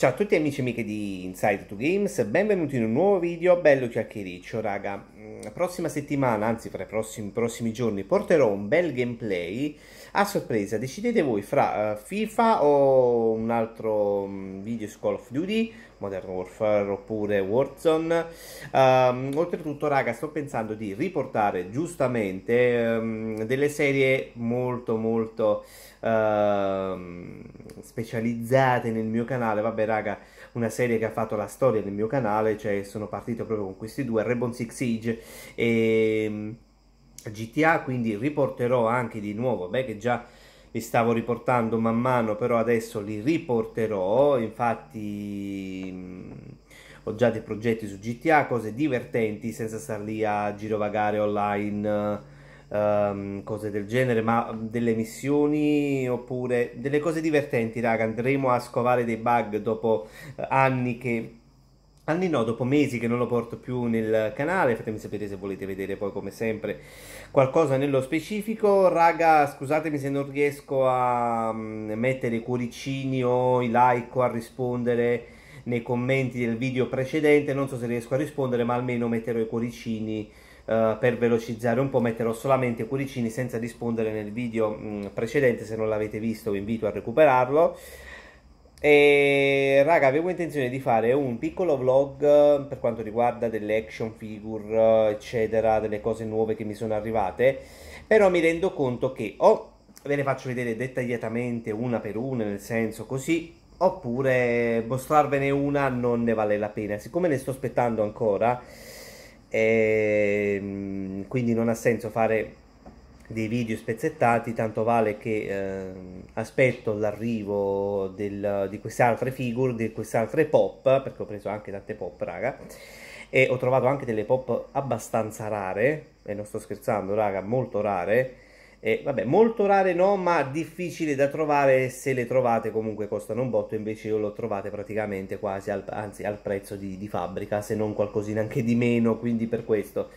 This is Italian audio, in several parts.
Ciao a tutti amici e amiche di Inside 2 Games, benvenuti in un nuovo video bello chiacchiericcio raga. La mm, prossima settimana, anzi fra i prossimi, prossimi giorni, porterò un bel gameplay a sorpresa. Decidete voi fra uh, FIFA o un altro mm, video su Call of Duty, Modern Warfare oppure Warzone. Um, oltretutto raga sto pensando di riportare giustamente um, delle serie molto molto... Uh, specializzate nel mio canale, vabbè raga, una serie che ha fatto la storia del mio canale, cioè sono partito proprio con questi due, Rainbow Six Siege e mm, GTA, quindi riporterò anche di nuovo, beh che già li stavo riportando man mano, però adesso li riporterò, infatti mm, ho già dei progetti su GTA, cose divertenti senza star lì a girovagare online um, cose del genere, ma delle missioni oppure delle cose divertenti, raga. Andremo a scovare dei bug dopo eh, anni che anni no, dopo mesi che non lo porto più nel canale, fatemi sapere se volete vedere poi come sempre qualcosa nello specifico, raga scusatemi se non riesco a mm, mettere i cuoricini o i like o a rispondere nei commenti del video precedente, non so se riesco a rispondere ma almeno metterò i cuoricini eh, per velocizzare un po' metterò solamente cuoricini senza rispondere nel video mh, mm, precedente se non l'avete visto vi invito a recuperarlo e raga, avevo intenzione di fare un piccolo vlog eh, per quanto riguarda delle action figure, eh, eccetera, delle cose nuove che mi sono arrivate, però mi rendo conto che o ve le faccio vedere dettagliatamente una per una, nel senso così, oppure mostrarvene una non ne vale la pena. Siccome ne sto aspettando ancora, eh, quindi non ha senso fare dei video spezzettati, tanto vale che eh, aspetto l'arrivo del, di queste altre figure, di queste altre pop, perché ho preso anche tante pop, raga, e ho trovato anche delle pop abbastanza rare, e non sto scherzando, raga, molto rare, e vabbè, molto rare no, ma difficili da trovare, se le trovate comunque costano un botto, invece io le trovate praticamente quasi al, anzi, al prezzo di, di fabbrica, se non qualcosina anche di meno, quindi per questo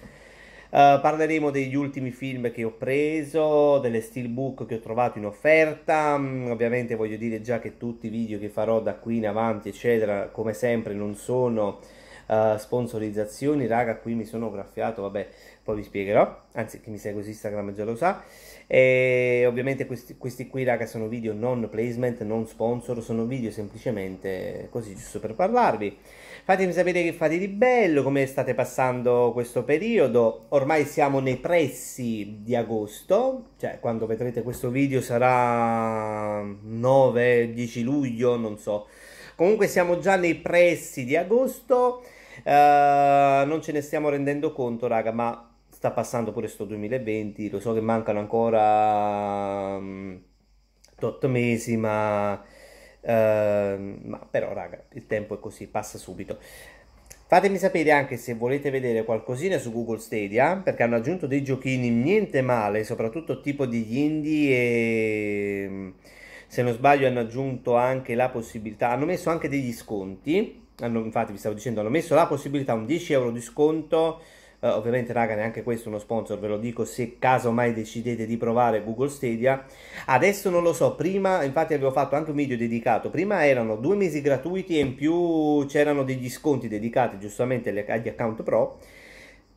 eh, parleremo degli ultimi film che ho preso, delle steelbook che ho trovato in offerta. Mm, ovviamente voglio dire già che tutti i video che farò da qui in avanti, eccetera, come sempre non sono eh, sponsorizzazioni, raga, qui mi sono graffiato, vabbè, poi vi spiegherò, anzi chi mi segue su Instagram già lo sa, e ovviamente questi, questi qui, raga, sono video non placement, non sponsor, sono video semplicemente così, giusto per parlarvi. Fatemi sapere che fate di bello, come state passando questo periodo, ormai siamo nei pressi di agosto, cioè quando vedrete questo video sarà 9-10 luglio, non so, Comunque siamo già nei pressi di agosto, uh, non ce ne stiamo rendendo conto, raga, ma sta passando pure sto 2020, lo so che mancano ancora um, mm, 8 mesi, ma, uh, ma però, raga, il tempo è così, passa subito. Fatemi sapere anche se volete vedere qualcosina su Google Stadia, perché hanno aggiunto dei giochini niente male, soprattutto tipo di indie e se non sbaglio hanno aggiunto anche la possibilità, hanno messo anche degli sconti, hanno, infatti vi stavo dicendo, hanno messo la possibilità un 10 euro di sconto, uh, ovviamente raga neanche questo è uno sponsor, ve lo dico se caso mai decidete di provare Google Stadia, adesso non lo so, prima infatti avevo fatto anche un video dedicato, prima erano due mesi gratuiti e in più c'erano degli sconti dedicati giustamente agli account pro,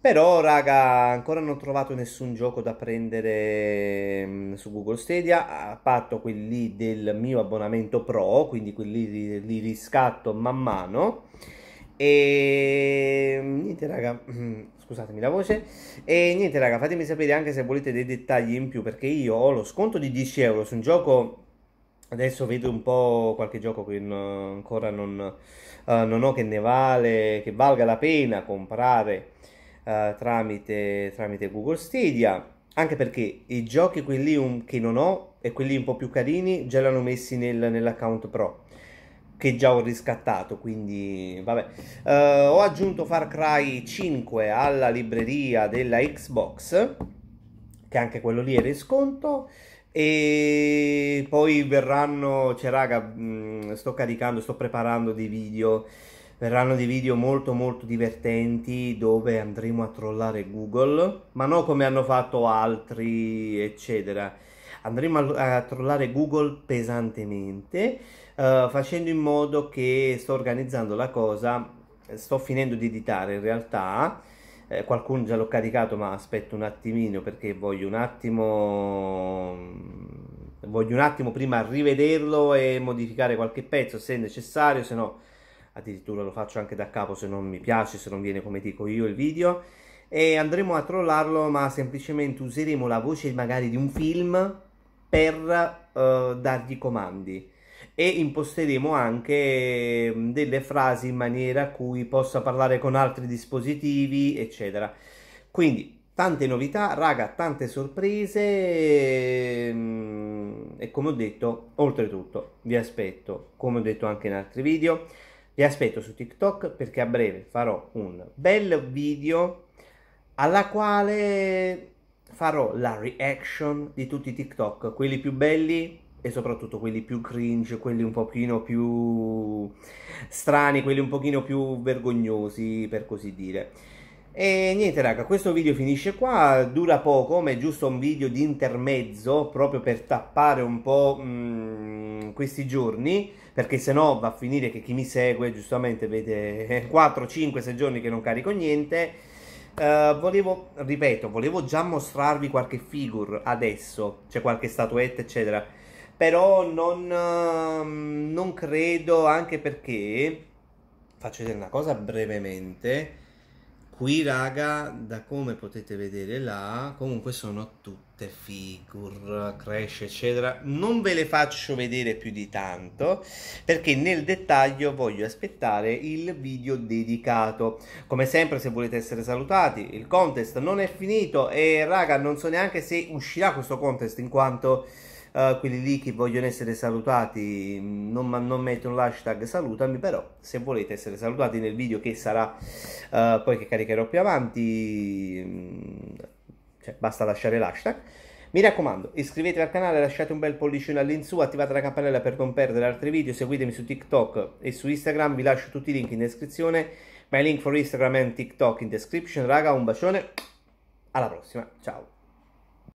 però, raga, ancora non ho trovato nessun gioco da prendere mm, su Google Stadia, a patto quelli del mio abbonamento Pro, quindi quelli li riscatto man mano. E mm, niente, raga, scusatemi la voce. E niente, raga, fatemi sapere anche se volete dei dettagli in più, perché io ho lo sconto di 10 euro su un gioco Adesso vedo un po' qualche gioco che ancora non, uh, non ho che ne vale, che valga la pena comprare eh, tramite, tramite Google Stadia anche perché i giochi quelli un, che non ho e quelli un po' più carini già l'hanno messi nel, nell'account pro che già ho riscattato quindi vabbè uh, ho aggiunto Far Cry 5 alla libreria della Xbox che anche quello lì era in sconto e poi verranno cioè raga mm, sto caricando sto preparando dei video verranno dei video molto molto divertenti dove andremo a trollare Google, ma non come hanno fatto altri, eccetera. Andremo a, a trollare Google pesantemente, uh, facendo in modo che sto organizzando la cosa, sto finendo di editare in realtà, eh, qualcuno già l'ho caricato ma aspetto un attimino perché voglio un attimo voglio un attimo prima rivederlo e modificare qualche pezzo se necessario se no addirittura lo faccio anche da capo se non mi piace, se non viene come dico io il video e andremo a trollarlo ma semplicemente useremo la voce magari di un film per eh, dargli comandi e imposteremo anche mm, delle frasi in maniera cui possa parlare con altri dispositivi eccetera quindi tante novità raga tante sorprese e, mm, e come ho detto oltretutto vi aspetto come ho detto anche in altri video vi aspetto su TikTok perché a breve farò un bel video alla quale farò la reaction di tutti i TikTok, quelli più belli e soprattutto quelli più cringe, quelli un pochino più strani, quelli un pochino più vergognosi, per così dire. E niente raga, questo video finisce qua, dura poco, ma è giusto un video di intermezzo proprio per tappare un po' mh, mm, questi giorni, perché se no va a finire che chi mi segue giustamente vede 4, 5, 6 giorni che non carico niente. Uh, volevo, ripeto, volevo già mostrarvi qualche figure adesso, cioè qualche statuetta eccetera, però non, uh, non credo, anche perché, faccio vedere una cosa brevemente qui raga da come potete vedere là comunque sono tutte figure cresce eccetera non ve le faccio vedere più di tanto perché nel dettaglio voglio aspettare il video dedicato come sempre se volete essere salutati il contest non è finito e raga non so neanche se uscirà questo contest in quanto eh, quelli lì che vogliono essere salutati mm, non, non, mettono l'hashtag salutami, però se volete essere salutati nel video che sarà uh, poi che caricherò più avanti, mm, cioè, basta lasciare l'hashtag. Mi raccomando, iscrivetevi al canale, lasciate un bel pollicino all'insù, attivate la campanella per non perdere altri video, seguitemi su TikTok e su Instagram, vi lascio tutti i link in descrizione, my link for Instagram e TikTok in description, raga, un bacione, alla prossima, ciao!